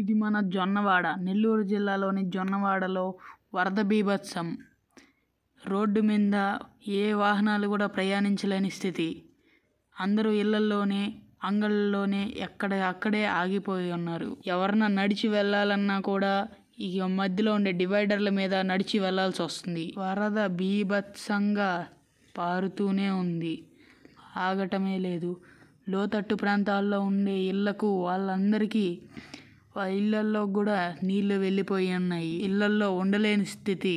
ఇది మన జొన్నవాడ నెల్లూరు జిల్లాలోని జొన్నవాడలో వరద బీభత్సం రోడ్డు మీద ఏ వాహనాలు కూడా ప్రయాణించలేని స్థితి అందరూ ఇళ్లలోనే అంగళ్ళలోనే ఎక్కడ అక్కడే ఆగిపోయి ఉన్నారు ఎవరన్నా నడిచి వెళ్ళాలన్నా కూడా ఈ మధ్యలో ఉండే డివైడర్ల మీద నడిచి వెళ్లాల్సి వస్తుంది వరద బీభత్సంగా పారుతూనే ఉంది ఆగటమే లేదు లోతట్టు ప్రాంతాల్లో ఉండే ఇళ్లకు వాళ్ళందరికీ ఇళ్ళల్లో కూడా నీళ్లు వెళ్ళిపోయి ఉన్నాయి ఇళ్ళల్లో ఉండలేని స్థితి